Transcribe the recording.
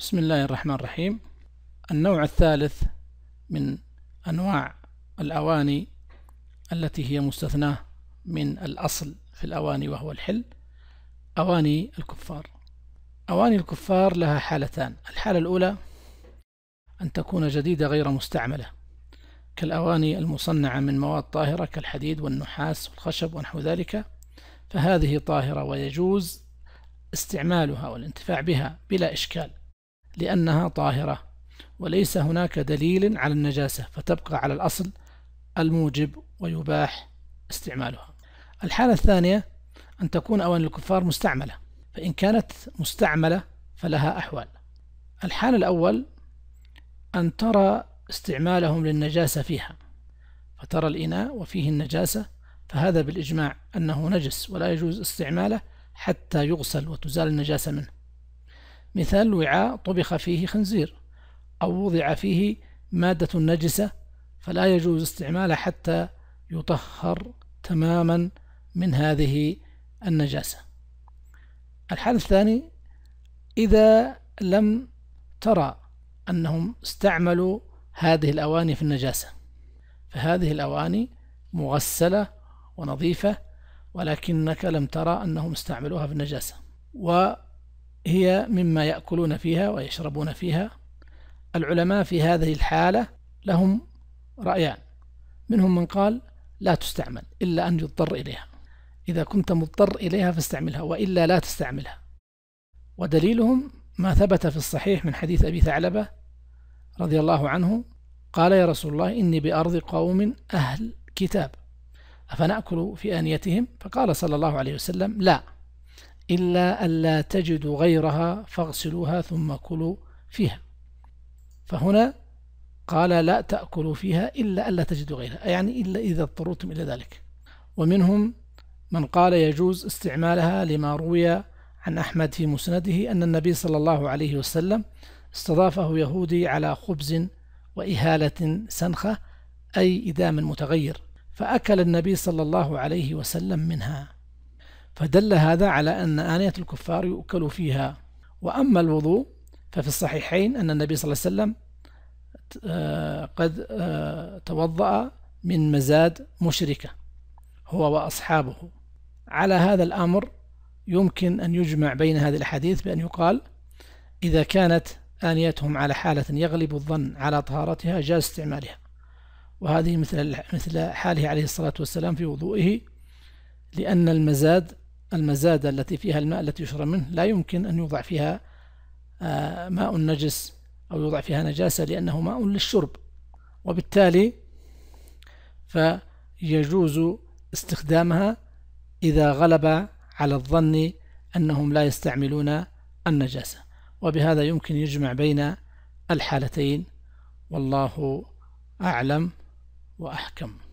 بسم الله الرحمن الرحيم النوع الثالث من أنواع الأواني التي هي مستثناة من الأصل في الأواني وهو الحل أواني الكفار أواني الكفار لها حالتان الحالة الأولى أن تكون جديدة غير مستعملة كالأواني المصنعة من مواد طاهرة كالحديد والنحاس والخشب ونحو ذلك فهذه طاهرة ويجوز استعمالها والانتفاع بها بلا إشكال لأنها طاهرة وليس هناك دليل على النجاسة فتبقى على الأصل الموجب ويباح استعمالها الحالة الثانية أن تكون أواني الكفار مستعملة فإن كانت مستعملة فلها أحوال الحال الأول أن ترى استعمالهم للنجاسة فيها فترى الإناء وفيه النجاسة فهذا بالإجماع أنه نجس ولا يجوز استعماله حتى يغسل وتزال النجاسة منه مثال وعاء طبخ فيه خنزير أو وضع فيه مادة نجسة فلا يجوز استعماله حتى يطهر تماما من هذه النجاسة الحال الثاني إذا لم ترى أنهم استعملوا هذه الأواني في النجاسة فهذه الأواني مغسلة ونظيفة ولكنك لم ترى أنهم استعملوها في النجاسة و هي مما يأكلون فيها ويشربون فيها العلماء في هذه الحالة لهم رأيان منهم من قال لا تستعمل إلا أن يضطر إليها إذا كنت مضطر إليها فاستعملها وإلا لا تستعملها ودليلهم ما ثبت في الصحيح من حديث أبي ثعلبة رضي الله عنه قال يا رسول الله إني بأرض قوم أهل كتاب أفنأكل في آنيتهم فقال صلى الله عليه وسلم لا إلا ألا تجدوا غيرها فاغسلوها ثم كلوا فيها فهنا قال لا تأكلوا فيها إلا ألا تجدوا غيرها يعني إلا إذا اضطررتم إلى ذلك ومنهم من قال يجوز استعمالها لما روي عن أحمد في مسنده أن النبي صلى الله عليه وسلم استضافه يهودي على خبز وإهالة سنخة أي إدام متغير فأكل النبي صلى الله عليه وسلم منها فدل هذا على أن آنية الكفار يؤكل فيها وأما الوضوء ففي الصحيحين أن النبي صلى الله عليه وسلم آه، قد آه، توضأ من مزاد مشركة هو وأصحابه على هذا الأمر يمكن أن يجمع بين هذه الأحاديث بأن يقال إذا كانت آنيتهم على حالة يغلب الظن على طهارتها جاز استعمالها وهذه مثل مثل حاله عليه الصلاة والسلام في وضوئه لأن المزاد المزادة التي فيها الماء التي يشرب منه لا يمكن أن يوضع فيها آه، ماء نجس أو يوضع فيها نجاسة لأنه ماء للشرب وبالتالي فيجوز استخدامها إذا غلب على الظن أنهم لا يستعملون النجاسة وبهذا يمكن يجمع بين الحالتين والله أعلم وأحكم